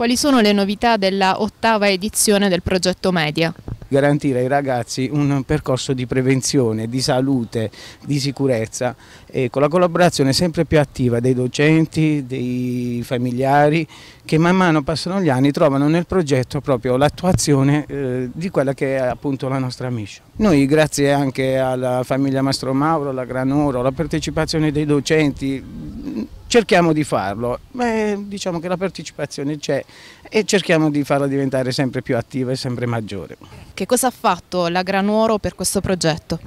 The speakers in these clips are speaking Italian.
Quali sono le novità della ottava edizione del progetto Media? garantire ai ragazzi un percorso di prevenzione, di salute, di sicurezza e con la collaborazione sempre più attiva dei docenti, dei familiari che man mano passano gli anni trovano nel progetto proprio l'attuazione eh, di quella che è appunto la nostra mission. Noi grazie anche alla famiglia Mastro Mauro, alla Granoro, alla partecipazione dei docenti, cerchiamo di farlo, Beh, diciamo che la partecipazione c'è e cerchiamo di farla diventare sempre più attiva e sempre maggiore. Che cosa ha fatto la Granuoro per questo progetto?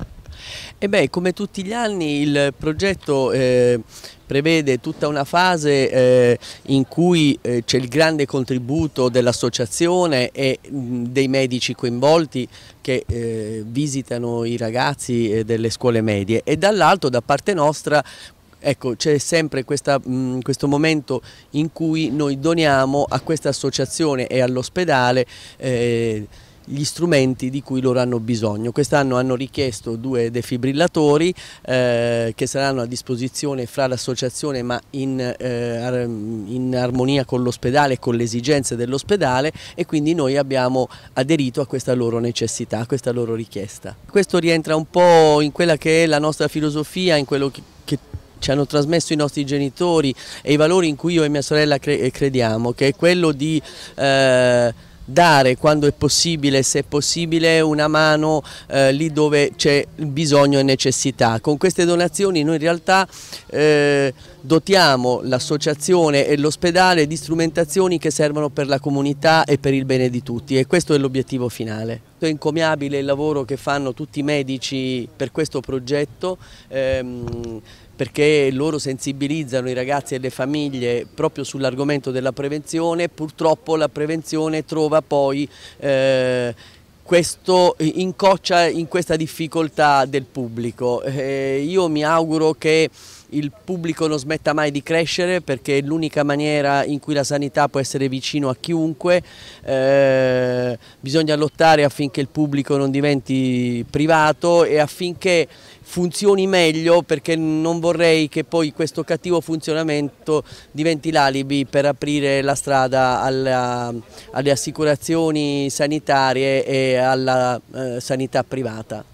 E eh beh, come tutti gli anni il progetto eh, prevede tutta una fase eh, in cui eh, c'è il grande contributo dell'associazione e mh, mm, dei medici coinvolti che eh, visitano i ragazzi eh, delle scuole medie e dall'altro da parte nostra Ecco, c'è sempre questa, mh, questo momento in cui noi doniamo a questa associazione e all'ospedale eh, gli strumenti di cui loro hanno bisogno. Quest'anno hanno richiesto due defibrillatori eh, che saranno a disposizione fra l'associazione ma in, eh, in, armonia con l'ospedale e con le esigenze dell'ospedale e quindi noi abbiamo aderito a questa loro necessità, a questa loro richiesta. Questo rientra un po' in quella che è la nostra filosofia, in quello che ci hanno trasmesso i nostri genitori e i valori in cui io e mia sorella cre eh, crediamo, che è quello di... Eh, dare quando è possibile, se è possibile, una mano eh, lì dove c'è bisogno e necessità. Con queste donazioni noi in realtà eh, dotiamo l'associazione e l'ospedale di strumentazioni che servono per la comunità e per il bene di tutti e questo è l'obiettivo finale. È encomiabile il lavoro che fanno tutti i medici per questo progetto ehm, perché loro sensibilizzano i ragazzi e le famiglie proprio sull'argomento della prevenzione, purtroppo la prevenzione trova poi eh, questo incoccia in questa difficoltà del pubblico. Eh, io mi auguro che il pubblico non smetta mai di crescere perché è l'unica maniera in cui la sanità può essere vicino a chiunque, eh, bisogna lottare affinché il pubblico non diventi privato e affinché funzioni meglio perché non vorrei che poi questo cattivo funzionamento diventi l'alibi per aprire la strada alla, alle assicurazioni sanitarie e alla eh, sanità privata.